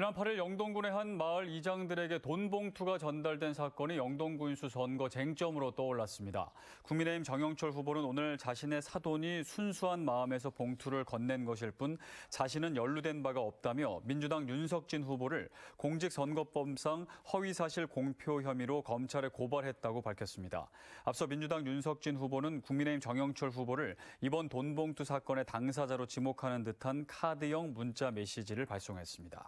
지난 8일 영동군의 한 마을 이장들에게 돈 봉투가 전달된 사건이 영동군수 선거 쟁점으로 떠올랐습니다. 국민의힘 정영철 후보는 오늘 자신의 사돈이 순수한 마음에서 봉투를 건넨 것일 뿐 자신은 연루된 바가 없다며 민주당 윤석진 후보를 공직선거법상 허위사실 공표 혐의로 검찰에 고발했다고 밝혔습니다. 앞서 민주당 윤석진 후보는 국민의힘 정영철 후보를 이번 돈 봉투 사건의 당사자로 지목하는 듯한 카드형 문자 메시지를 발송했습니다.